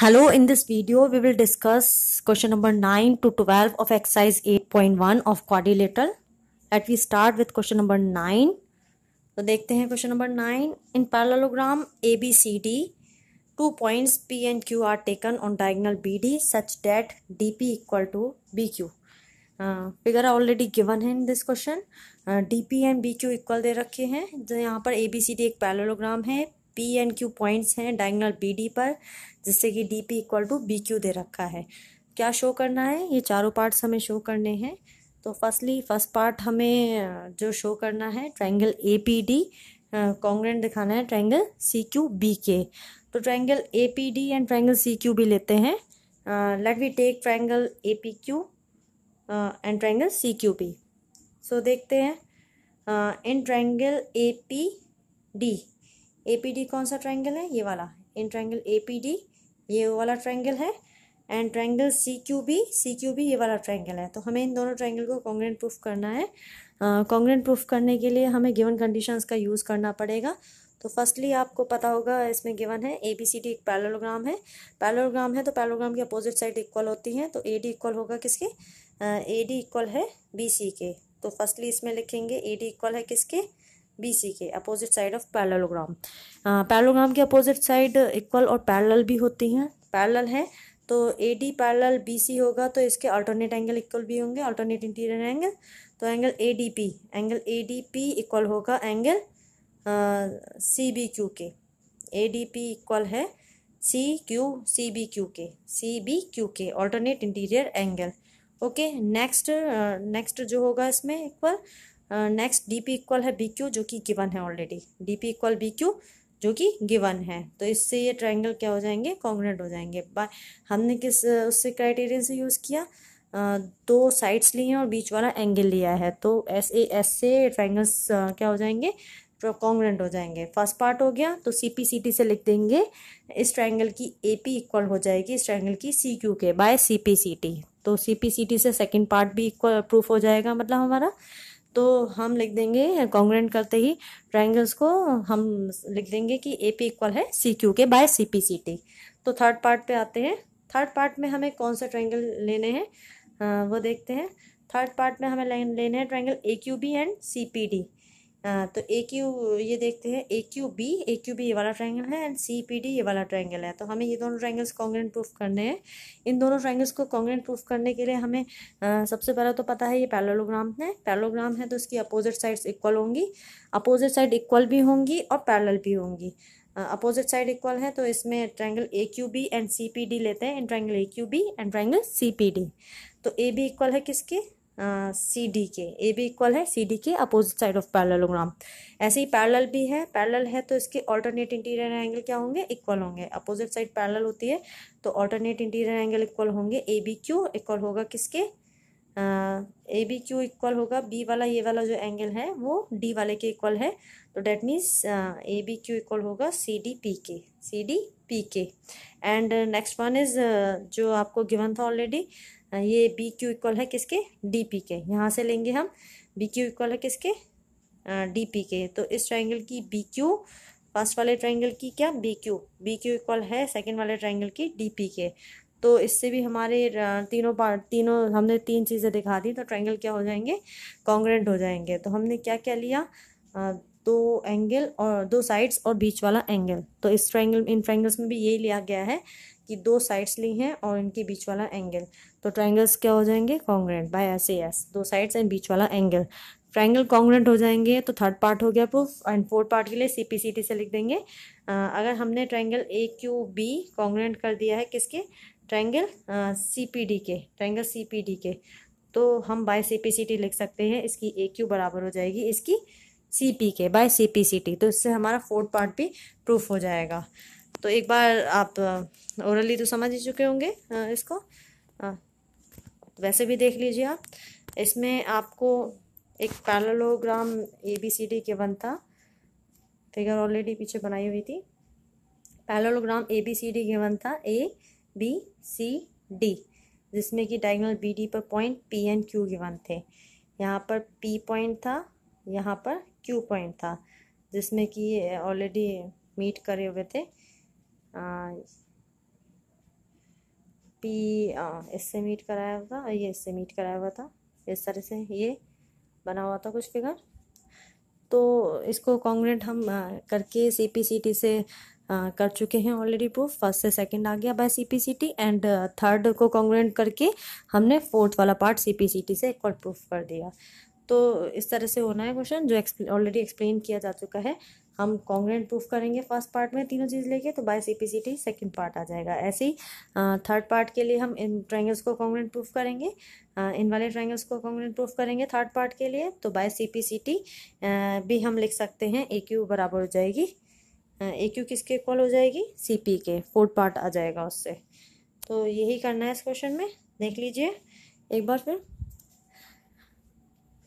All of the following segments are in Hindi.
Hello, in this video, we will discuss question number 9 to 12 of exercise 8.1 of quadrilateral. At we start with question number 9. तो देखते हैं question number nine in parallelogram A B C D two points P and Q are taken on diagonal B D such that D P equal to B Q figure already given है in this question D P and B Q equal दे रखे हैं जो यहाँ पर ए बी सी डी एक पैरलोग्राम है पी एंड क्यू पॉइंट्स हैं डायगनल बी डी पर जिससे कि D P equal to B Q दे रखा है क्या शो करना है ये चारों पार्ट्स हमें शो करने हैं तो फर्स्टली फर्स्ट पार्ट हमें uh, जो शो करना है triangle A P D congruent दिखाना है ट्रायंगल सी क्यू बी के तो triangle A P D and triangle C Q भी लेते हैं let we take triangle A P Q and triangle C Q B so देखते हैं in triangle A P D A P D कौन सा ट्राइंगल है ये वाला in triangle A P D ये वाला ट्राइंगल है and triangle C Q B C Q B ये वाला ट्राइंगल है तो हमें इन दोनों ट्राइंगल को कॉन्ग्रेंट प्रूफ करना है कॉन्ग्रेंट प्रूफ करने के लिए हमें गिवन कंडीशंस का यूज़ करना पड़ेगा तो फर्स्टली आपको पता होगा इसमें गिवन है ए बी सी डी एक पैलोग्राम है पैलोग्राम है तो पैलोग्राम की अपोजिट साइड इक्वल होती है तो ए डी इक्वल होगा किसके ए डी इक्वल है बी सी के तो फर्स्टली इसमें लिखेंगे ए डी इक्वल है किसके बी सी हाँ, के opposite side of parallelogram parallelogram के अपोजिट साइड इक्वल और पैरल भी होती हैं पैरल है तो A D parallel B C होगा तो इसके अल्टरनेट एंगल इक्वल भी होंगे अल्टरनेट इंटीरियर एंगल तो angle A D P angle A D P equal होगा एंगल सी बी क्यू के ए डी पी इक्वल है C Q C B Q के सी बी क्यू के alternate interior angle okay next next जो होगा इसमें equal next D P equal है बी क्यू जो कि गिवन है already D P equal B Q जो कि गिवन है तो इससे ये ट्राइंगल क्या हो जाएंगे कॉन्ग्रेंट हो जाएंगे बाय हमने किस उससे क्राइटेरिया से यूज़ किया दो साइड्स लिए हैं और बीच वाला एंगल लिया है तो एस ए एस से ट्राइंगल्स क्या हो जाएंगे कॉन्ग्रेंट हो जाएंगे फर्स्ट पार्ट हो गया तो सी पी सी टी से लिख देंगे इस ट्राइंगल की ए पी इक्वल हो जाएगी इस ट्राइंगल की सी क्यू के by C P C T तो सी पी सी टी से सेकेंड पार्ट भी इक्वल प्रूफ हो जाएगा मतलब हमारा तो हम लिख देंगे कॉन्ग्रेंट करते ही ट्राइंगल्स को हम लिख देंगे कि ए पी इक्वल है सी क्यू के by C P C T तो थर्ड पार्ट पे आते हैं थर्ड पार्ट में हमें कौन सा ट्राइंगल लेने हैं हाँ, वो देखते हैं थर्ड पार्ट में हमें लेने हैं triangle A Q B and C P D हाँ, तो ए क्यू ये देखते हैं A Q B A Q B ये वाला ट्राइंगल है एंड सी पी डी ये वाला ट्राइंगल है तो हमें ये दोनों ट्राइंगल्स कॉन्ग्रेंट प्रूफ करने हैं इन दोनों ट्राइंगल्स को कॉन्ग्रेंट प्रूफ करने के लिए हमें आ, सबसे पहले तो पता है ये पैरलोग्राम है पैरलोग्राम है तो इसकी अपोजिट साइड्स इक्वल होंगी अपोजिट साइड इक्वल भी होंगी और पैरल भी होंगी अपोजिट साइड इक्वल है तो इसमें triangle A Q B and C P D लेते हैं and triangle A Q B and triangle C P D तो ए बी इक्वल है किसके सी डी के ए बी इक्वल है सी डी के अपोजिट साइड ऑफ पैरलोग्राम ऐसे ही पैरल भी है पैरल है तो इसके ऑल्टरनेट इंटीरियर एंगल क्या होंगे इक्वल होंगे अपोजिट साइड पैरल होती है तो ऑल्टरनेट इंटीरियर एंगल इक्वल होंगे ए बी क्यू इक्वल होगा किसके ए बी क्यू इक्वल होगा बी वाला ये वाला जो एंगल है वो डी वाले के इक्वल है तो that means A B Q equal होगा सी डी पी के सी डी पी के एंड नेक्स्ट वन इज़ जो आपको गिवन था ऑलरेडी ये बी क्यू इक्वल है किसके डी पी के यहाँ से लेंगे हम बी क्यू इक्वल है किसके डी पी के तो इस ट्राइंगल की बी क्यू फर्स्ट वाले ट्राइंगल की क्या B Q B Q equal है सेकेंड वाले ट्राइंगल की डी पी के तो इससे भी हमारे तीनों पार्ट तीनों हमने तीन चीज़ें दिखा दी तो ट्राइंगल क्या हो जाएंगे कॉन्ग्रेंट हो जाएंगे तो हमने क्या क्या लिया दो एंगल और दो साइड्स और बीच वाला एंगल तो इस ट्राइंगल इन ट्राइंगल्स में भी यही लिया गया है कि दो साइड्स ली हैं और इनके बीच वाला एंगल तो ट्राइंगल्स क्या हो जाएंगे कॉन्ग्रेंट बाय एस एस दो साइड्स एंड बीच वाला एंगल ट्राइंगल कॉन्ग्रेंट हो जाएंगे तो थर्ड पार्ट हो गया प्रूफ एंड फोर्थ पार्ट के लिए सी पी सी टी से लिख देंगे आ, अगर हमने triangle A Q B congruent कर दिया है किसके ट्राइंगल सी पी डी के ट्राइंगल सी पी डी के तो हम by C P C T लिख सकते हैं इसकी ए क्यू बराबर हो जाएगी इसकी सी पी के by C P C T तो इससे हमारा फोर्थ पार्ट भी प्रूफ हो जाएगा तो एक बार आप ओरली तो समझ ही चुके होंगे इसको वैसे भी देख लीजिए आप इसमें आपको एक parallelogram A B C D के वन था फिगर ऑलरेडी पीछे बनाई हुई थी parallelogram A B C D के वन था ए बी सी डी जिसमें कि डाइगनल बी डी पर पॉइंट पी एन क्यू के वन थे यहाँ पर पी पॉइंट था यहाँ पर क्यू पॉइंट था जिसमें कि ऑलरेडी मीट करे हुए थे आ, भी इससे मीट कराया हुआ था और ये इससे मीट कराया हुआ था इस तरह से ये बना हुआ था कुछ फिगर तो इसको कॉन्ग्रेंट हम करके सी पी सी टी से कर चुके हैं ऑलरेडी प्रूफ फर्स्ट से सेकंड आ गया by C P C T and third को कॉन्ग्रेट करके हमने फोर्थ वाला part C P C T से इक्वल प्रूफ कर दिया तो इस तरह से होना है क्वेश्चन जो ऑलरेडी एक्सप्लेन किया जा चुका है हम कॉन्ग्रेंट प्रूफ करेंगे फर्स्ट पार्ट में तीनों चीज़ लेके तो by C C P T second part आ जाएगा ऐसे ही थर्ड पार्ट के लिए हम इन ट्राइंगल्स को कॉन्ग्रेंट प्रूफ करेंगे इन वाले ट्राइंगल्स को कॉन्ग्रेंट प्रूफ करेंगे थर्ड पार्ट के लिए तो by C C P T भी हम लिख सकते हैं ए क्यू बराबर हो जाएगी ए क्यू किसके इक्वल हो जाएगी सी पी के फोर्थ पार्ट आ जाएगा उससे तो यही करना है इस क्वेश्चन में देख लीजिए एक बार फिर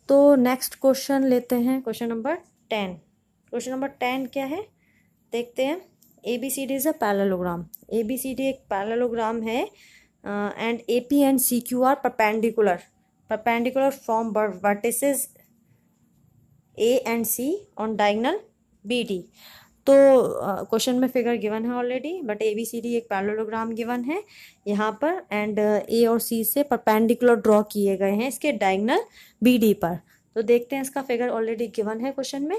तो नेक्स्ट क्वेश्चन लेते हैं question number ten question number ten क्या है देखते हैं A B C D is a parallelogram A B C D एक पैरालोग्राम है and A P and C Q are perpendicular perpendicular from vertices A and C on diagonal B D तो क्वेश्चन uh, में फिगर गिवन है already but A B C D एक पैरालोग्राम गिवन है यहाँ पर एंड ए uh, और सी से परपेंडिकुलर ड्रॉ किए गए हैं इसके डायगनल बी डी पर तो देखते हैं इसका फिगर ऑलरेडी गिवन है क्वेश्चन में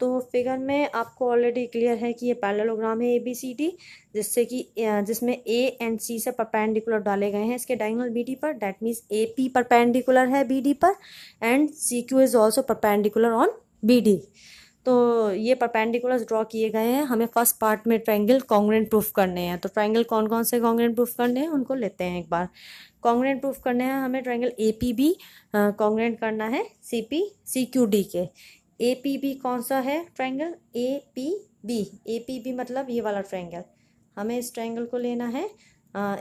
तो फिगर में आपको ऑलरेडी क्लियर है कि ये पैलोग्राम है ए बी सी डी जिससे कि जिसमें ए एंड सी से परपेंडिकुलर डाले गए हैं इसके डाइंगल बी डी पर that means A P perpendicular है बी डी पर and C Q is also perpendicular on B D तो ये परपेंडिकुलर ड्रॉ किए गए हैं हमें फर्स्ट पार्ट में ट्राइंगल कॉन्ग्रेंट प्रूफ करने हैं तो ट्राइंगल कौन कौन से कॉन्ग्रेंट प्रूफ करने हैं उनको लेते हैं एक बार कॉन्ग्रेंट प्रूफ करने हैं हमें ट्राइंगल ए पी भी कॉन्ग्रेंट करना है C P C Q D के ए पी बी कौन सा है triangle A P B A P B मतलब ये वाला ट्रायंगल हमें इस ट्रायंगल को लेना है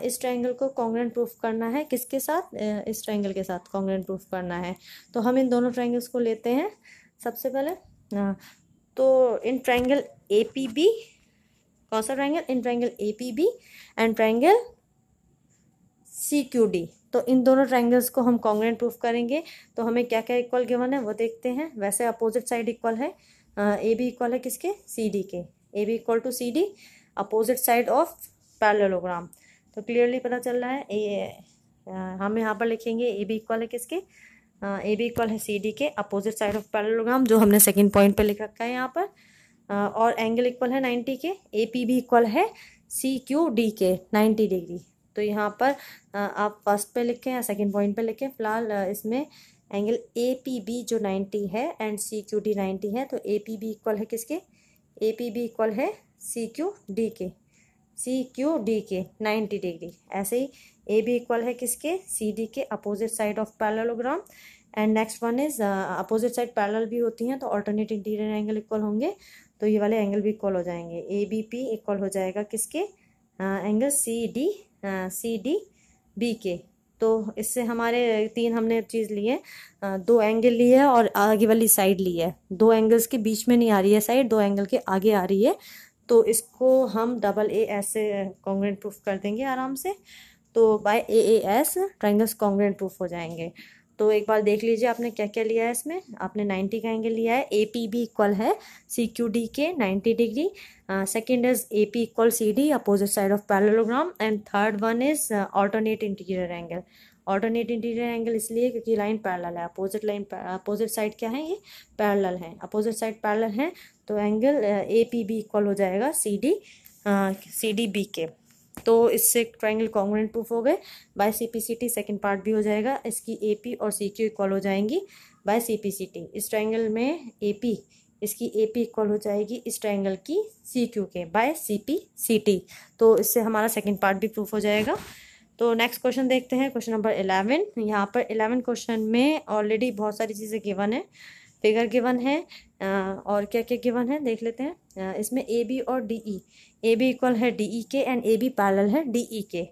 इस ट्रायंगल को कॉन्ग्रेंट प्रूफ करना है किसके साथ इस ट्रायंगल के साथ कॉन्ग्रेंट प्रूफ करना है तो हम इन दोनों ट्रायंगल्स को लेते हैं सबसे पहले तो इन ट्रायंगल ए पी बी कौन सा ट्रायंगल इन triangle A P B and triangle C Q D तो इन दोनों ट्राइंगल्स को हम कॉन्ग्रेंट प्रूफ करेंगे तो हमें क्या क्या इक्वल गिवन है वो देखते हैं वैसे अपोजिट साइड इक्वल है ए बी इक्वल है किसके सी डी के A B equal to C D opposite side of parallelogram तो क्लियरली पता चल रहा है ए हम यहाँ पर लिखेंगे ए बी इक्वल है किसके ए बी इक्वल है सी डी के अपोजिट साइड ऑफ पैरेललोग्राम जो हमने सेकेंड पॉइंट पर लिख रखा है यहाँ पर और एंगल इक्वल है नाइन्टी के ए पी भी इक्वल है सी क्यू डी के नाइन्टी डिग्री तो यहाँ पर आप फर्स्ट पे लिखें या सेकेंड पॉइंट पे लिखें फ़िलहाल इसमें एंगल ए पी बी जो नाइन्टी है and C Q D ninety है तो ए पी बी इक्वल है किसके ए पी बी इक्वल है सी क्यू डी के सी क्यू डी के नाइन्टी डिग्री ऐसे ही ए बी इक्वल है किसके सी डी के opposite side of parallelogram and next one is opposite side parallel भी होती हैं तो ऑल्टरनेट इंटीरियर एंगल इक्वल होंगे तो ये वाले एंगल भी इक्वल हो जाएंगे ए बी पी इक्वल हो जाएगा किसके angle C D C D B के तो इससे हमारे तीन हमने चीज़ ली है दो एंगल लिए है और आगे वाली साइड ली है दो एंगल्स के बीच में नहीं आ रही है साइड दो एंगल के आगे आ रही है तो इसको हम डबल ए एस से कॉन्ग्रेंट प्रूफ कर देंगे आराम से तो by A A S triangles congruent proof हो जाएंगे तो एक बार देख लीजिए आपने क्या क्या लिया है इसमें आपने 90 का एंगल लिया है ए पी भी इक्वल है सी क्यू डी के 90 degree second is A P equal C D opposite side of parallelogram and third one is alternate interior angle alternate interior angle इसलिए क्योंकि लाइन पैरल है अपोजिट लाइन अपोजिट साइड क्या है ये पैरल है अपोजिट साइड पैरल है तो angle A P B equal हो जाएगा C D C D B के तो इससे ट्राइंगल कॉन्ग्रेंट प्रूफ हो गए by C P C T second part भी हो जाएगा इसकी ए पी और सी क्यू इक्वल हो जाएंगी by C P C T इस ट्राइंगल में ए पी इसकी ए पी इक्वल हो जाएगी इस ट्राइंगल की सी क्यू के by C P C T तो इससे हमारा सेकेंड पार्ट भी प्रूफ हो जाएगा तो नेक्स्ट क्वेश्चन देखते हैं क्वेश्चन नंबर इलेवन यहाँ पर इलेवन क्वेश्चन में ऑलरेडी बहुत सारी चीज़ें गिवन है फिगर गिवन है और क्या क्या गिवन है देख लेते हैं इसमें ए बी और D E A B equal है डी ई के एंड ए बी पैरल है डी ई के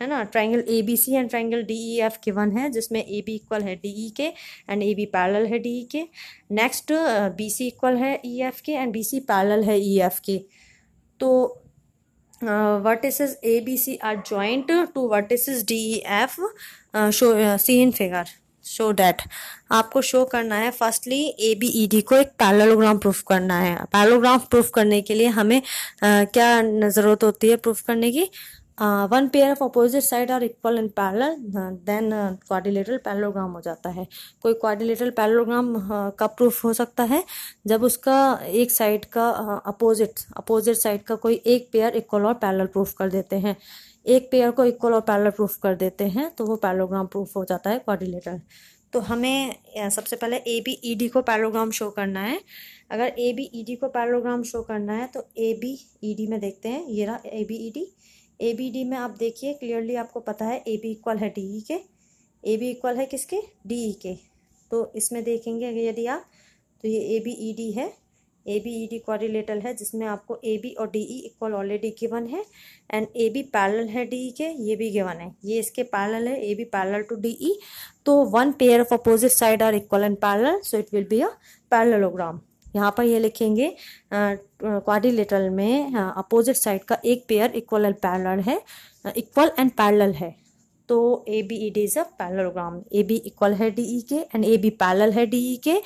है ना triangle A B C and triangle D E F given है जिसमें ए बी इक्वल है डी ई के एंड ए बी पैरल है डी ई के नेक्स्ट बी सी इक्वल है ई एफ के एंड बी सी पैरल है ई एफ के तो vertices A B C are joint to vertices D E F show seen figure show that आपको शो करना है firstly A B E D को एक पैरेललोग्राम प्रूफ करना है पैरेललोग्राम प्रूफ करने के लिए हमें आ, क्या ज़रूरत होती है प्रूफ करने की one pair of opposite side are equal in parallel then quadrilateral parallelogram हो जाता है कोई क्वारिलेटरल पैरलोग्राम का प्रूफ हो सकता है जब उसका एक साइड का अपोजिट अपोजिट साइड का कोई एक पेयर इक्वल और पैरल प्रूफ कर देते हैं एक पेयर को इक्वल और पैरल प्रूफ कर देते हैं तो वो पैरोग्राम प्रूफ हो जाता है क्वारिलेटर तो हमें सबसे पहले ए बी ई डी को पैरोग्राम शो करना है अगर ए बी ई डी को पैरोग्राम शो करना है तो ए बी ई डी में देखते हैं ये रहा A B E D A B D में आप देखिए क्लियरली आपको पता है ए बी इक्वल है डी ई e के ए बी इक्वल है किसके डी ई e के तो इसमें देखेंगे यदि आप तो ये ए बी ई डी है ए बी ई डी क्वारिलेटल है जिसमें आपको ए बी और D E equal already given है एंड ए बी पैरल है डी ई के ये भी गिवन है ये इसके पैरल है A B parallel to D E तो one pair of opposite side are equal and parallel so it will be a parallelogram यहाँ पर ये लिखेंगे क्वारिलेटरल में अपोजिट साइड का एक पेयर इक्वल एंड पैरल है इक्वल एंड पैरल है तो A B E D is a parallelogram A B equal है डी ई e के एंड ए बी पैरल है डी ई e के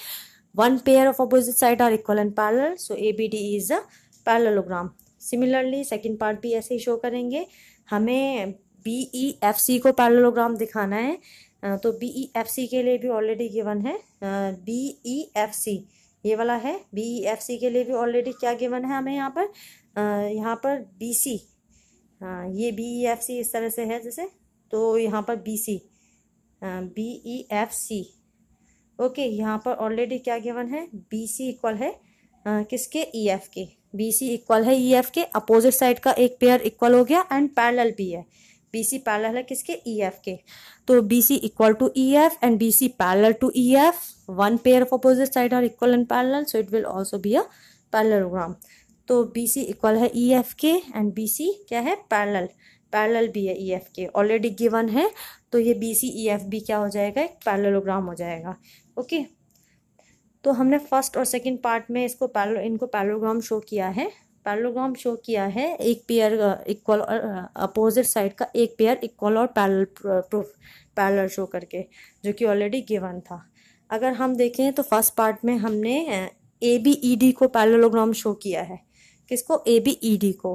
one pair of opposite side are equal and parallel so A B D is a parallelogram similarly second part भी ऐसे ही शो करेंगे हमें बी ई एफ सी को पैरलोग्राम दिखाना है तो बी ई एफ सी के लिए भी already given B B E F सी ये वाला है बी ई एफ सी के लिए भी ऑलरेडी क्या गिवन है हमें यहाँ पर यहाँ पर बी सी हाँ ये बी ई एफ सी इस तरह से है जैसे तो यहाँ पर B C B E F C okay यहाँ पर ऑलरेडी क्या given B B C equal है आ, किसके ई e एफ के बी सी इक्वल है ई e एफ के अपोजिट साइड का एक पेयर इक्वल हो गया एंड पैरेलल भी है बी सी पैरेलल है किसके ई e एफ के तो B C equal to E F and B C parallel to E F one pair of opposite side are equal and parallel so it will also be a parallelogram तो बी सी इक्वल है ई एफ के एंड बी सी क्या है पैरेलल पैरल भी है ई के ऑलरेडी गिवन है तो ये बी सी ई एफ क्या हो जाएगा एक पैरलोग्राम हो जाएगा ओके तो हमने फर्स्ट और सेकंड पार्ट में इसको पैरेलल इनको पैरोग्राम शो किया है पैरोग्राम शो किया है एक पेयर इक्वल और अपोजिट साइड का एक पेयर इक्वल और पैरल प्रूफ पैरल शो करके जो कि ऑलरेडी गिवन था अगर हम देखें तो फर्स्ट पार्ट में हमने ए बी ई डी को पैरेललोग्राम शो किया है किसको ए बी ई डी को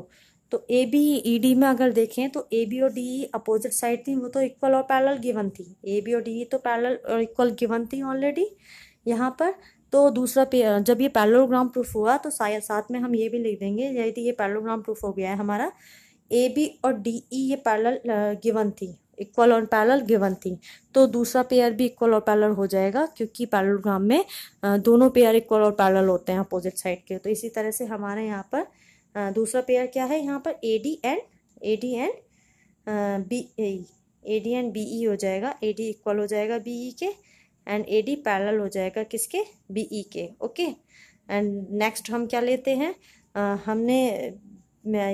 तो ए बी ई डी में अगर देखें तो ए बी और डी ई अपोजिट साइड थी वो तो इक्वल और पैरल गिवन थी ए बी और डी ई तो पैरल और इक्वल गिवन थी ऑलरेडी यहाँ पर तो दूसरा जब ये पैरलोग्राम प्रूफ हुआ तो साथ में हम ये भी लिख देंगे यदि तो ये पैरलोग्राम प्रूफ हो गया है हमारा ए बी और डी ई e ये पैरल गिवन थी इक्वल और पैरल गिवन थी तो दूसरा पेयर भी इक्वल और पैरल हो जाएगा क्योंकि पैरलोग्राम में दोनों पेयर इक्वल और पैरल होते हैं अपोजिट साइड के तो इसी तरह से हमारे यहाँ पर दूसरा पेयर क्या है यहाँ पर A D and A D and B A D and B E हो जाएगा ए डी इक्वल हो जाएगा बी ई e के एंड ए डी पैरल हो जाएगा किसके बी ई e के ओके एंड नेक्स्ट हम क्या लेते हैं uh, हमने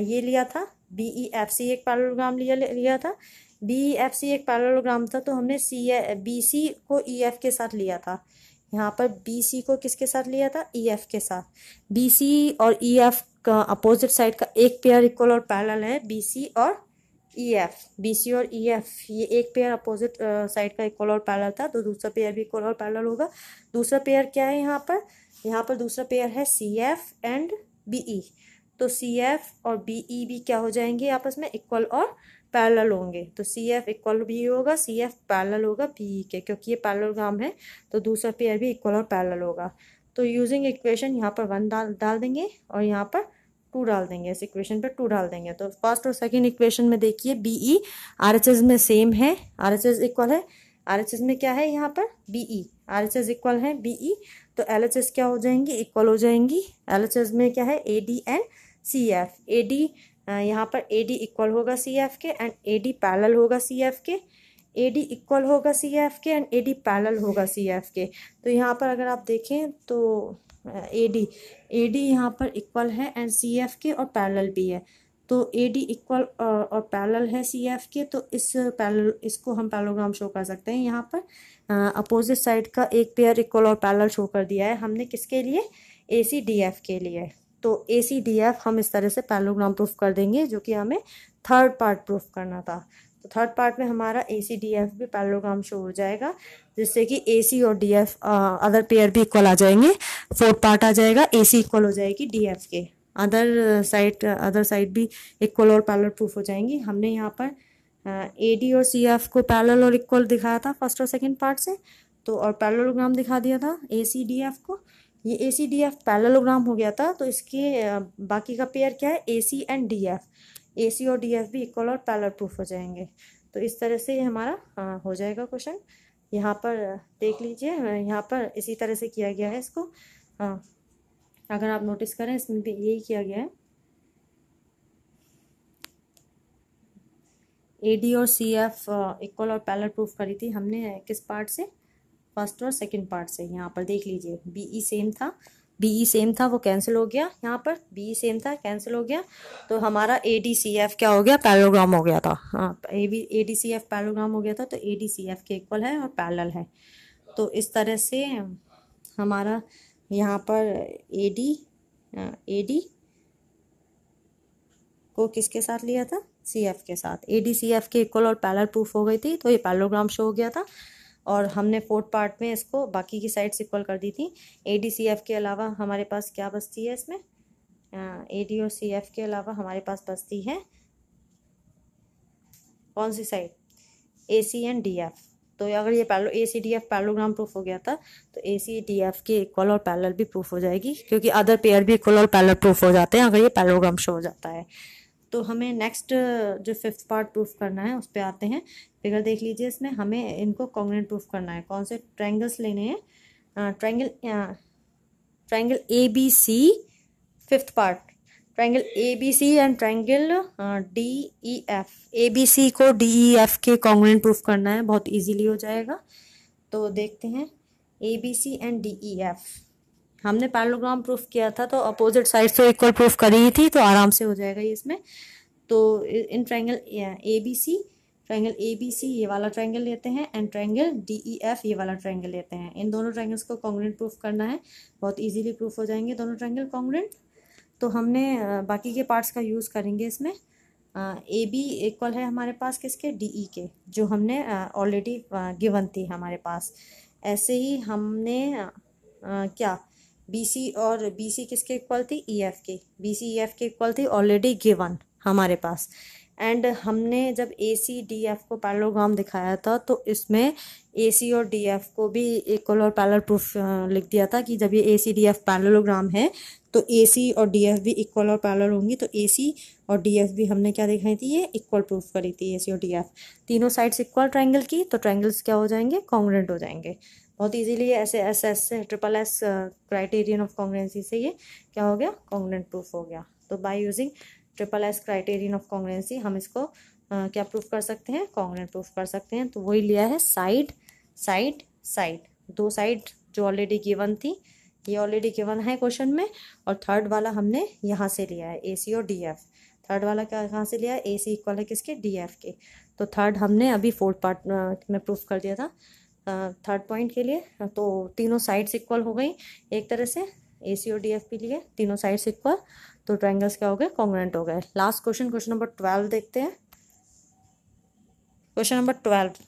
ये लिया था बी ई एफ सी एक पैरलोग्राम लिया लिया था बी ई एफ सी एक पैरलोग्राम था तो हमने सी बी सी को ई e एफ के साथ लिया था यहाँ पर बी सी को किसके साथ लिया था ई एफ के साथ बी सी और ई एफ का अपोजिट साइड का एक पेयर इक्वल और पैरेलल है बी सी और ई एफ बी सी और ई e एफ ये एक पेयर अपोजिट साइड का इक्वल और पैरेलल था तो दूसरा पेयर भी इक्वल और पैरेलल होगा दूसरा पेयर क्या है यहाँ पर यहाँ पर दूसरा पेयर है C F and B E तो सी एफ और बी ई e भी क्या हो जाएंगे आपस में इक्वल और पैरेलल होंगे तो सी एफ इक्वल भी होगा सी एफ पैरेलल होगा बी e के क्योंकि ये पैरेलल ग्राम है तो दूसरा पेयर भी इक्वल और पैरेलल होगा तो यूजिंग इक्वेशन यहाँ पर वन डाल डाल देंगे और यहाँ पर टू डाल देंगे इस इक्वेशन पर टू डाल देंगे तो फर्स्ट और सेकेंड इक्वेशन में देखिए B E R H S में सेम है आर एच एस इक्वल है आर एच एस में क्या है यहाँ पर B E R H S equal है बी ई e। तो एल एच एस क्या हो जाएंगी इक्वल हो जाएंगी एल एच एस में क्या है A D and C F A D यहाँ पर ए डी इक्वल होगा सी एफ के एंड ए डी पैरल होगा सी एफ के ए डी इक्वल होगा सी एफ के एंड ए डी पैरल होगा सी एफ के तो यहाँ पर अगर आप देखें तो ए डी ए डी यहाँ पर इक्वल है एंड सी एफ के और पैरल भी है तो ए डी इक्वल और पैरल है सी एफ के तो इस पैरल इसको हम पैलोग्राम शो कर सकते हैं यहाँ पर अपोजिट साइड का एक पेयर इक्वल और पैरल शो कर दिया है हमने किसके लिए ए सी डी एफ के लिए तो ए सी डी एफ हम इस तरह से पैलोग्राम प्रूफ कर देंगे जो कि हमें थर्ड पार्ट प्रूफ करना था तो थर्ड पार्ट में हमारा ए सी डी एफ भी पैरलोग्राम शो हो जाएगा जिससे कि ए सी और डी एफ अदर पेयर भी इक्वल आ जाएंगे फोर्थ पार्ट आ जाएगा ए सी इक्वल हो जाएगी डी एफ के अदर साइड अदर साइड भी इक्वल और पैरल प्रूफ हो जाएंगी हमने यहाँ पर ए डी और सी एफ को पैरल और इक्वल दिखाया था फर्स्ट और सेकेंड पार्ट से तो और पैरलोग्राम दिखा दिया था ए सी डी एफ को ये A C D F parallelogram हो गया था तो इसके बाकी का पेयर क्या है A C and D F A C और डी एफ भी इक्वल और पैलर प्रूफ हो जाएंगे तो इस तरह से ये हमारा आ, हो जाएगा क्वेश्चन यहाँ पर देख लीजिए यहाँ पर इसी तरह से किया गया है इसको हाँ अगर आप नोटिस करें इसमें भी यही किया गया है ए डी और सी एफ इक्वल और पैलर प्रूफ करी थी हमने किस पार्ट से फर्स्ट और सेकंड पार्ट से यहाँ पर देख लीजिए बीई सेम e था बी ई सेम था वो कैंसिल हो गया यहाँ पर बी ई सेम था कैंसिल हो गया तो हमारा ए डी सी एफ क्या हो गया पैरोग्राम हो गया था हाँ A B A D C F parallelogram हो गया था तो ए डी सी एफ के इक्वल है और पैरल है तो इस तरह से हमारा यहाँ पर ए डी ए डी को किसके साथ लिया था सी एफ के साथ ए डी सी एफ के इक्वल और पैरल प्रूफ हो गई थी तो ये पैलोग्राम शो हो गया था और हमने फोर्थ पार्ट में इसको बाकी की साइड्स इक्वल कर दी थी ए डी सी एफ़ के अलावा हमारे पास क्या बस्ती है इसमें ए डी और सी एफ़ के अलावा हमारे पास बस्ती है कौन सी side A C and D F तो अगर ये पैलो A C D F parallelogram proof हो गया था तो ए सी डी एफ के इक्वल और पैरल भी प्रूफ हो जाएगी क्योंकि अदर पेयर भी इक्वल और पैरल प्रूफ हो जाते हैं अगर ये पैलोग्राम शो हो जाता है तो हमें नेक्स्ट जो फिफ्थ पार्ट प्रूफ करना है उस पर आते हैं फिगर देख लीजिए इसमें हमें इनको कॉन्ग्रेंट प्रूफ करना है कौन से ट्रैंगल्स लेने हैं triangle triangle A B C fifth part triangle A B C and triangle D E F A B C को डी ई एफ के कॉन्ग्रेंट प्रूफ करना है बहुत ईजीली हो जाएगा तो देखते हैं A B C and D E F हमने पैरलोग्राम प्रूफ किया था तो अपोजिट साइड तो इक्वल प्रूफ करी ही थी तो आराम से हो जाएगा ये इसमें तो इन triangle A B C triangle A B C ये वाला ट्राइंगल लेते हैं and triangle D E F ये वाला ट्राइंगल लेते हैं इन दोनों ट्राइंगल्स को कॉन्ग्रेंट प्रूफ करना है बहुत ईजिली प्रूफ हो जाएंगे दोनों ट्राइंगल कॉन्ग्रेंट तो हमने बाकी के पार्ट्स का यूज़ करेंगे इसमें ए बी इक्वल है हमारे पास किसके डी ई e के जो हमने ऑलरेडी गिवन थी हमारे पास ऐसे ही हमने आ, क्या सी और सी किसके इक्वल थी बी सी ई एफ की इक्वल थी ऑलरेडी गिवन हमारे पास एंड हमने जब ए सी डी एफ को पैरलोग्राम दिखाया था तो इसमें ए सी और डी एफ को भी इक्वल और पैरल प्रूफ लिख दिया था कि जब ये A C D F parallelogram है तो ए सी और डी एफ भी इक्वल और पैरल होंगी तो ए सी और डी एफ भी हमने क्या दिखाई थी ये इक्वल प्रूफ करी थी ए सी और डी एफ तीनों साइड्स इक्वल ट्रायंगल की तो ट्रायंगल्स क्या हो जाएंगे कॉन्ग्रेंट हो जाएंगे बहुत इजीली ऐसे एस एस से triple S criterion of congruency से ये क्या हो गया कॉन्ग्रेंट प्रूफ हो गया तो by using triple S criterion of congruency हम इसको uh, क्या प्रूफ कर सकते हैं कॉन्ग्रेंट प्रूफ कर सकते हैं तो वही लिया है साइड साइड साइड दो साइड जो ऑलरेडी गिवन थी ये ऑलरेडी गिवन है क्वेश्चन में और थर्ड वाला हमने यहाँ से लिया है ए सी और डी एफ थर्ड वाला क्या कहाँ से लिया है ए सी इक्वल है किसके डी एफ के तो थर्ड हमने अभी फोर्थ पार्ट uh, में प्रूफ कर दिया था थर्ड पॉइंट के लिए तो तीनों साइड्स इक्वल हो गई एक तरह से ए सी और डी एफ के लिए तीनों साइड्स इक्वल तो ट्राइंगल्स क्या हो गए कॉन्ग्रेंट हो गए last question question number twelve देखते हैं question number twelve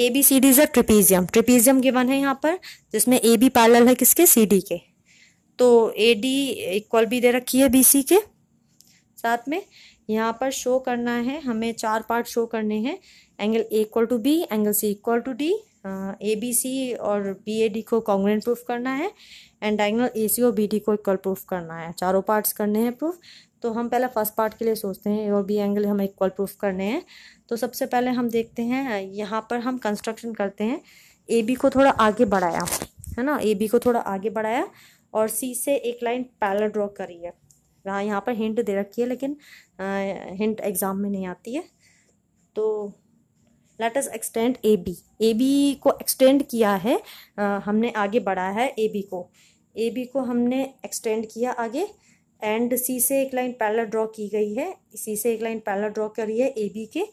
A B C D is a trapezium trapezium given है यहाँ पर जिसमें ए बी पैरल है किसके सी डी के तो ए डी इक्वल भी दे रखी है बी सी के साथ में यहाँ पर शो करना है हमें चार पार्ट शो करने हैं angle A equal to B angle C equal to D A B C और बी ए डी को कॉन्ग्रेंट प्रूफ करना है एंड डायगनल ए सी और बी डी को इक्वल प्रूफ करना है चारों पार्ट्स करने हैं प्रूफ तो हम पहले फर्स्ट पार्ट के लिए सोचते हैं ए और बी एंगल हमें इक्वल प्रूफ करने हैं तो सबसे पहले हम देखते हैं यहाँ पर हम कंस्ट्रक्शन करते हैं ए बी को थोड़ा आगे बढ़ाया है ना ए बी को थोड़ा आगे बढ़ाया और सी से एक लाइन पैरल ड्रॉ करी है यहाँ यहाँ पर हिंट दे रखी है लेकिन आ, हिंट एग्ज़ाम में नहीं आती है तो let's extend A B A B को एक्सटेंड किया है आ, हमने आगे बढ़ाया है ए बी को ए बी को हमने एक्सटेंड किया आगे एंड सी से एक लाइन पैलर ड्रॉ की गई है सी से एक लाइन पैरल ड्रॉ करी है ए बी के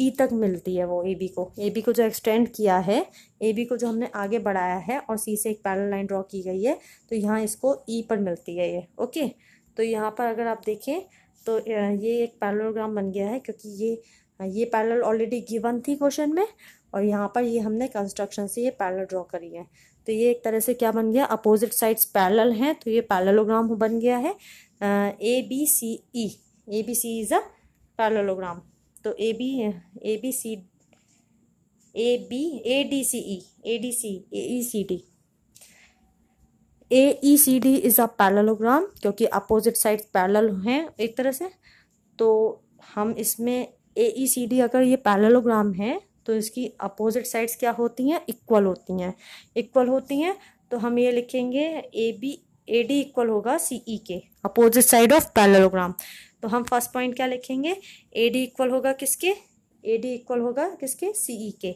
ई e तक मिलती है वो ए बी को ए बी को जो एक्सटेंड किया है ए बी को जो हमने आगे बढ़ाया है और सी से एक पैरल लाइन ड्रॉ की गई है तो यहाँ इसको ई e पर मिलती है ये ओके तो यहाँ पर अगर आप देखें तो ये एक पैरलोग्राम बन गया है क्योंकि ये हाँ, ये पैरल ऑलरेडी गिवन थी क्वेश्चन में और यहाँ पर ये हमने कंस्ट्रक्शन से ये पैरल ड्रॉ करी है तो ये एक तरह से क्या बन गया अपोजिट साइड्स पैरल हैं तो ये पैरलोग्राम बन गया है A B C E A B C is a parallelogram e। तो A B A B C A B A D C E A D C A E C D A E C D is a parallelogram क्योंकि अपोजिट साइड पैरल हैं एक तरह से तो हम इसमें ए ई सी डी अगर ये पैरेललोग्राम है तो इसकी अपोजिट साइड्स क्या होती हैं इक्वल होती हैं इक्वल होती हैं तो हम ये लिखेंगे A B A D equal होगा सी ई के अपोजिट साइड ऑफ पैरेललोग्राम तो हम फर्स्ट पॉइंट क्या लिखेंगे ए डी इक्वल होगा किसके ए डी इक्वल होगा किसके सी ई के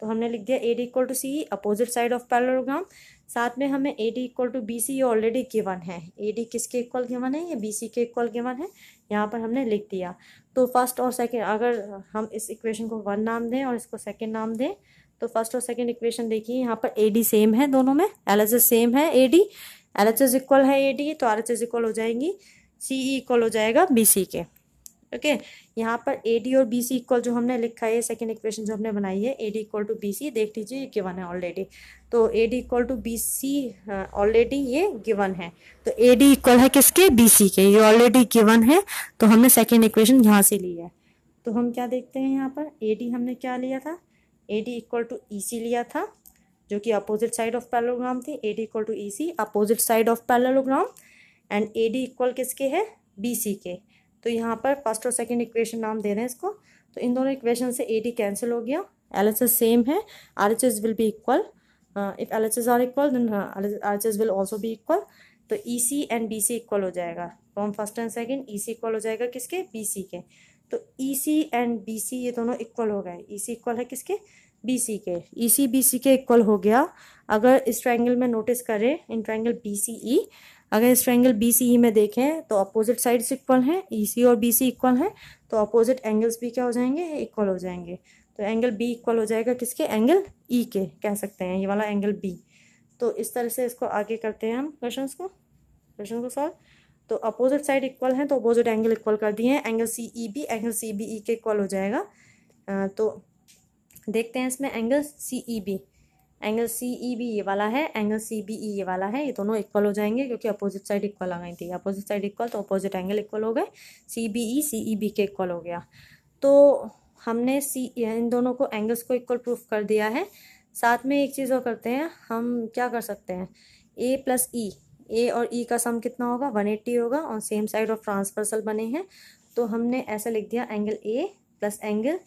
तो हमने लिख दिया A D equal to C E opposite side of parallelogram साथ में हमें A D equal to B C ये ऑलरेडी गिवन है ए डी किसके इक्वल गिवन है ये बी सी के इक्वल गिवन है यहाँ पर हमने लिख दिया तो फर्स्ट और सेकेंड अगर हम इस इक्वेशन को वन नाम दें और इसको सेकेंड नाम दें तो फर्स्ट और सेकेंड इक्वेशन देखिए यहाँ पर ए डी सेम है दोनों में एल एच एस सेम है A D L H S equal है ए डी तो आर एच एस इक्वल हो जाएंगी सी ई इक्वल हो जाएगा बी सी के ओके okay, यहाँ पर ए डी और बी सी इक्वल जो हमने लिखा है सेकेंड इक्वेशन जो हमने बनाई है A D equal to B C देख लीजिए ये गिवन है ऑलरेडी तो A D equal to B C already ये गिवन है तो ए डी इक्वल है किसके बी सी के ये ऑलरेडी गिवन है तो हमने सेकेंड इक्वेशन यहाँ से लिया है तो हम क्या देखते हैं यहाँ पर ए डी हमने क्या लिया था A D equal to E C लिया था जो कि अपोजिट साइड ऑफ पैलोग्राम थी A D equal to E C opposite side of parallelogram and A D equal किसके है बी सी के तो यहाँ पर फर्स्ट और सेकेंड इक्वेशन नाम दे रहे हैं इसको तो इन दोनों इक्वेशन से ए डी कैंसिल हो गया एल एच एस सेम है R H S will be equal uh, if LHS are equal then uh, हाँ, RHS will also be equal तो E C and B C equal हो जाएगा तो हम first and second E C equal हो जाएगा किसके बी सी के तो E C and B C ये दोनों इक्वल हो गए ई सी इक्वल है किसके बी सी के ई सी बी सी के इक्वल हो गया अगर इस ट्राइंगल में नोटिस करें इन ट्राइंगल बी सी ई अगर इस ट्रैंगल बी सी ई में देखें तो अपोजिट साइड्स इक्वल हैं ई e सी और बी सी इक्वल हैं तो अपोजिट एंगल्स भी क्या हो जाएंगे इक्वल हो जाएंगे तो एंगल बी इक्वल हो जाएगा किसके एंगल ई e के कह सकते हैं ये वाला एंगल बी तो इस तरह से इसको आगे करते हैं हम क्वेश्चन को क्वेश्चन को सॉल्व तो अपोजिट साइड इक्वल है तो अपोजिट एंगल इक्वल कर दिए हैं angle C E B angle C B E के इक्वल हो जाएगा आ, तो देखते हैं इसमें angle C E B angle C E B ये वाला है एंगल सी बी ई ये वाला है ये दोनों इक्वल हो जाएंगे क्योंकि अपोजिट साइड इक्वल आ गई थी अपोजिट साइड इक्वल तो अपोजिट एंगल इक्वल हो गए C B E C E B के इक्वल हो गया तो हमने सी इन दोनों को एंगल्स को इक्वल प्रूफ कर दिया है साथ में एक चीज़ और करते हैं हम क्या कर सकते हैं ए प्लस ई ए और ई e का सम कितना होगा वन एट्टी होगा और सेम साइड ऑफ ट्रांसफर्सल बने हैं तो हमने ऐसा लिख दिया एंगल ए प्लस एंगल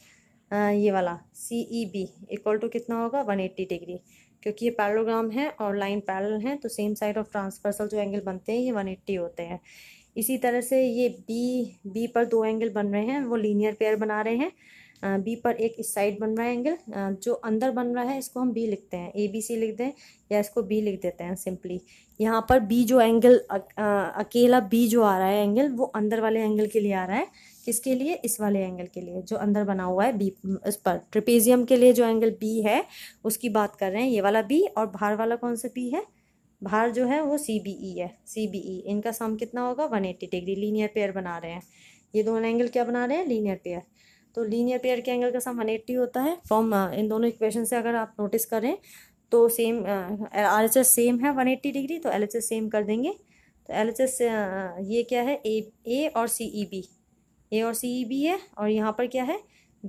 ये वाला C E B equal to कितना होगा वन एट्टी डिग्री क्योंकि ये पैरलोग्राम है और लाइन पैरल है तो सेम साइड ऑफ ट्रांसफर्सल जो एंगल बनते हैं ये वन एट्टी होते हैं इसी तरह से ये बी बी पर दो एंगल बन रहे हैं वो लीनियर पेयर बना रहे हैं बी पर एक इस साइड बन रहा है एंगल जो अंदर बन रहा है इसको हम बी लिखते हैं ए बी सी लिख दें या इसको बी लिख देते हैं सिंपली यहाँ पर बी जो एंगल अकेला बी जो आ रहा है एंगल वो अंदर वाले एंगल के लिए आ रहा है किसके लिए इस वाले एंगल के लिए जो अंदर बना हुआ है बी इस पर ट्रिपेजियम के लिए जो एंगल बी है उसकी बात कर रहे हैं ये वाला बी और बाहर वाला कौन सा बी है बाहर जो है वो सी बी ई है सी बी ई इनका सम कितना होगा one eighty degree linear pair बना रहे हैं ये दोनों एंगल क्या बना रहे हैं लीनियर पेयर तो लीनियर पेयर के एंगल का सम वन एट्टी होता है फ्रॉम uh, इन दोनों इक्वेशन से अगर आप नोटिस करें तो same R H S same है वन एट्टी डिग्री तो एल एच एस सेम कर देंगे तो एल एच एस ये क्या है ए ए और सी ई बी ए और सी ई बी है और यहाँ पर क्या है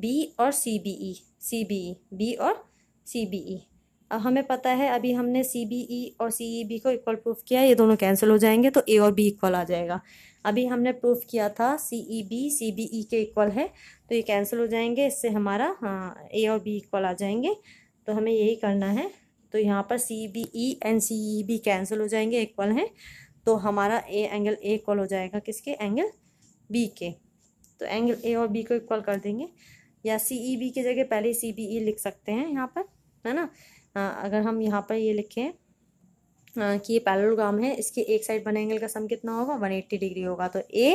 बी और C B E C B E B और सी बी ई हमें पता है अभी हमने सी बी ई और सी ई बी को इक्वल प्रूफ किया ये दोनों कैंसिल हो जाएंगे तो ए और बी इक्वल आ जाएगा अभी हमने प्रूफ किया था सी E B C B E के इक्वल है तो ये कैंसिल हो जाएंगे इससे हमारा हाँ ए और बी इक्वल आ जाएंगे तो हमें यही करना है तो यहाँ पर C B E and C E B cancel हो जाएंगे इक्वल हैं तो हमारा ए एंगल ए इक्वल हो जाएगा किसके एंगल बी के तो एंगल ए और बी को इक्वल कर देंगे या सी ई बी की जगह पहले सी बी ई लिख सकते हैं यहाँ पर है ना अगर हम यहाँ पर ये लिखें कि ये पैरेललोग्राम है इसके एक साइड बने एंगल का सम कितना होगा वन एट्टी डिग्री होगा तो A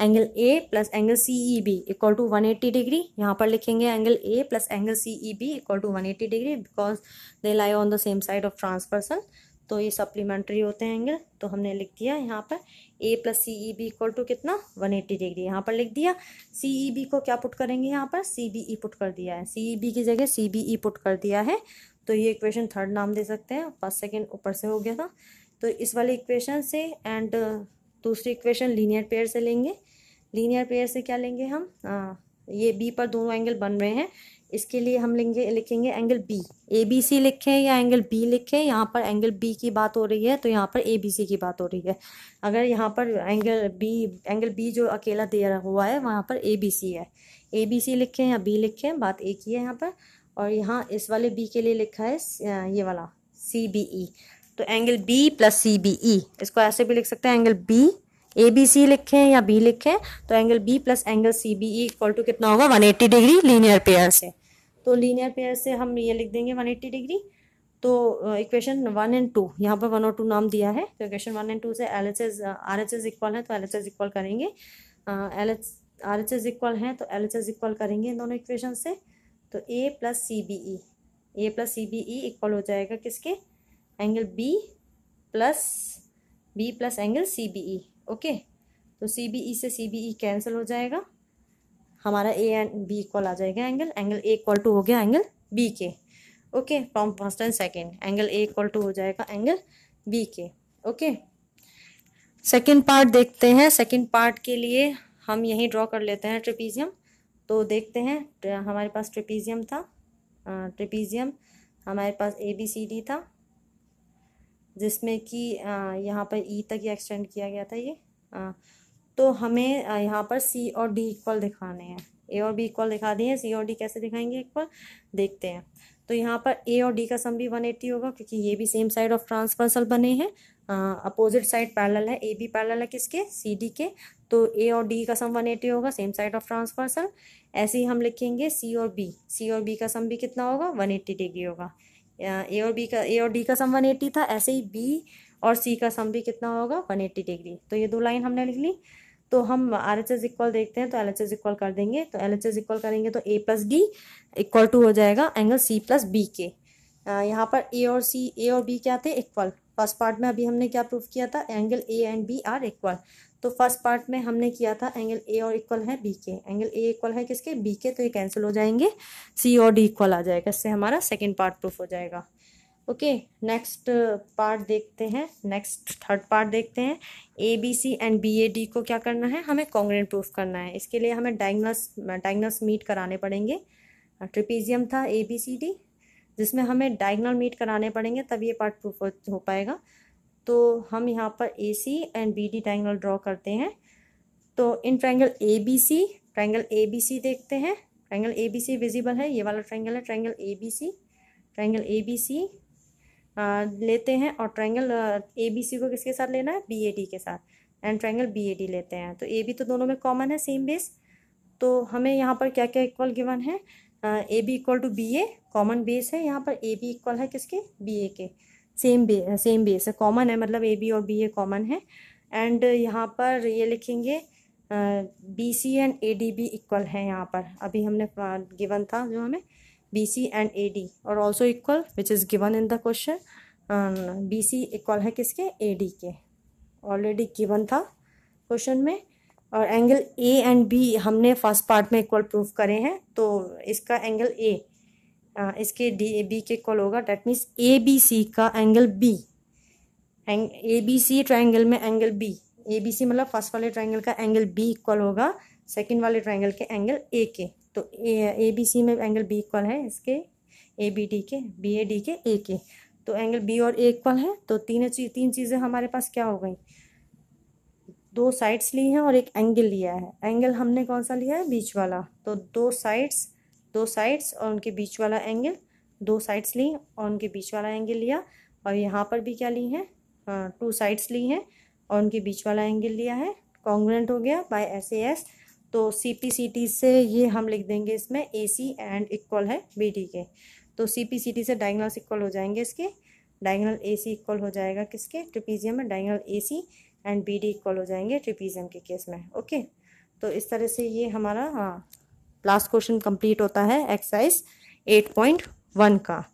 angle A plus angle C E B equal to one eighty degree यहाँ पर लिखेंगे angle A plus angle C E B equal to one eighty degree because they lie on the same side of transversal तो ये सप्लीमेंट्री होते हैं एंगल तो हमने लिख दिया यहाँ पर A plus C E B equal to कितना वन एट्टी डिग्री यहाँ पर लिख दिया सी ई बी को क्या पुट करेंगे यहाँ पर सी बी ई पुट कर दिया है सी ई बी की जगह सी बी ई पुट कर दिया है तो ये इक्वेशन थर्ड नाम दे सकते हैं फर्स्ट सेकेंड ऊपर से हो गया था तो इस वाले इक्वेशन से एंड uh, दूसरी इक्वेशन लीनियर पेयर से लेंगे लीनियर पेयर से क्या लेंगे हम आ, ये बी पर दोनों एंगल बन रहे हैं इसके लिए हम लेंगे लिखेंगे angle B A B C लिखें या एंगल बी लिखें यहाँ पर एंगल बी की बात हो रही है तो यहाँ पर ए बी सी की बात हो रही है अगर यहाँ पर एंगल बी एंगल बी जो अकेला दिया हुआ है वहाँ पर ए बी सी है ए बी सी लिखें या बी लिखें बात एक ही है यहाँ पर और यहाँ इस वाले बी के लिए लिखा है ये वाला सी बी ई तो angle B plus C B E इसको ऐसे भी लिख सकते हैं angle B A B C लिखें या बी लिखें तो angle B plus angle C B E equal to कितना होगा 180 डिग्री लीनियर पेयर से तो लीनियर पेयर से हम ये लिख देंगे 180 डिग्री तो इक्वेशन वन एंड टू यहाँ पर वन और टू नाम दिया है तो इक्वेशन वन एंड टू से L H S R H S equal है तो एल एच एस इक्वल करेंगे L H R H S equal है तो एल एच एस इक्वल करेंगे इन दोनों इक्वेशन से तो A plus C B E A plus C B E equal हो जाएगा किसके angle B plus B plus angle C B E okay तो सी बी ई से सी बी ई कैंसिल हो जाएगा हमारा ए एंड बी इक्वल आ जाएगा angle angle A equal to हो गया एंगल बी के okay from first and second angle A equal to हो जाएगा एंगल बी के ओके सेकेंड पार्ट देखते हैं सेकेंड पार्ट के लिए हम यहीं ड्रॉ कर लेते हैं ट्रिपीजियम तो देखते हैं हमारे पास ट्रिपीजियम था ट्रिपीजियम हमारे पास ए बी सी डी था जिसमें कि यहाँ पर ई e तक ही एक्सटेंड किया गया था ये आ, तो हमें यहाँ पर सी और डी इक्वल दिखाने हैं ए और बी इक्वल दिखा दिए सी और डी कैसे दिखाएंगे इक्वल देखते हैं तो यहाँ पर ए और डी का सम भी 180 होगा क्योंकि ये भी सेम साइड ऑफ ट्रांसफर्सल बने हैं अपोजिट साइड पैरल है ए बी पैरल है किसके सी डी के तो ए और डी का सम 180 होगा सेम साइड ऑफ ट्रांसफर्सल ऐसे ही हम लिखेंगे सी और बी सी और बी का सम भी कितना होगा 180 डिग्री होगा ए और बी का ए और डी का सम 180 था ऐसे ही बी और सी का सम भी कितना होगा 180 डिग्री तो ये दो लाइन हमने लिख ली तो हम आर एच एस इक्वल देखते हैं तो एल एच एस इक्वल कर देंगे तो एल एच एस इक्वल करेंगे तो A plus D equal to हो जाएगा एंगल सी प्लस बी के यहाँ पर ए और सी ए और बी क्या थे इक्वल फर्स्ट पार्ट में अभी हमने क्या प्रूफ किया था angle A and B are equal तो फर्स्ट पार्ट में हमने किया था एंगल ए और इक्वल है बी के एंगल ए इक्वल है किसके बी के तो ये कैंसिल हो जाएंगे सी और डी इक्वल आ जाएगा इससे हमारा सेकेंड पार्ट प्रूफ हो जाएगा ओके नेक्स्ट पार्ट देखते हैं नेक्स्ट थर्ड पार्ट देखते हैं A B C and B A D को क्या करना है हमें कॉन्ग्रेंट प्रूफ करना है इसके लिए हमें डाइग्नस डाइग्नस मीट कराने पड़ेंगे ट्रिपीजियम था ए बी सी डी जिसमें हमें डायगनल मीट कराने पड़ेंगे तब ये पार्ट प्रूफ हो पाएगा तो हम यहाँ पर A C and B D triangle draw करते हैं तो इन triangle A B C triangle A B C देखते हैं triangle A B C visible है ये वाला ट्राइंगल है triangle A B C triangle A B C लेते हैं और ट्राइंगल ए बी सी को किसके साथ लेना है बी ए डी के साथ and triangle B A D लेते हैं तो ए बी तो दोनों में कॉमन है सेम बेस तो हमें यहाँ पर क्या क्या इक्वल गिवन है A B equal to B A common base है यहाँ पर ए बी इक्वल है किसके बी ए के सेम बे सेम बेस है कॉमन है मतलब ए बी और बी ए कॉमन है एंड यहाँ पर ये लिखेंगे B C and A D be equal है यहाँ पर अभी हमने गिवन था जो हमें B C and A D और also equal which is given in the question B C equal है किसके ए डी के ऑलरेडी गिवन था क्वेश्चन में और एंगल ए एंड बी हमने फर्स्ट पार्ट में इक्वल प्रूफ करे हैं तो इसका एंगल ए इसके डी बी के इक्वल होगा that means A B C का angle B angle A B C triangle में angle B A B C मतलब फर्स्ट वाले ट्राइंगल का एंगल बी इक्वल होगा सेकेंड वाले ट्राइंगल के एंगल ए के तो ए बी सी में एंगल बी इक्वल है इसके ए बी डी के बी ए डी के ए के तो एंगल बी और ए इक्वल है तो तीनों चीज तीन चीज़ें हमारे पास क्या हो गई दो साइड्स ली हैं और एक एंगल लिया है एंगल हमने कौन सा लिया है बीच वाला तो दो साइड्स दो साइड्स और उनके बीच वाला एंगल दो साइड्स ली और उनके बीच वाला एंगल लिया और यहाँ पर भी क्या ली हैं टू हाँ, साइड्स ली हैं और उनके बीच वाला एंगल लिया है कॉन्ग्रेंट हो गया बाय एस ए एस तो सी पी सी टी से ये हम लिख देंगे इसमें ए सी एंड इक्वल है बी डी के तो सी पी सी टी से डाइंगल्स इक्वल हो जाएंगे इसके डाइंगल ए सी इक्वल हो जाएगा किसके ट्रिपीजियम में diagonal A C and B D equal हो जाएंगे ट्रिपीज़म के केस में ओके तो इस तरह से ये हमारा हाँ लास्ट क्वेश्चन कंप्लीट होता है एक्सरसाइज एट पॉइंट वन का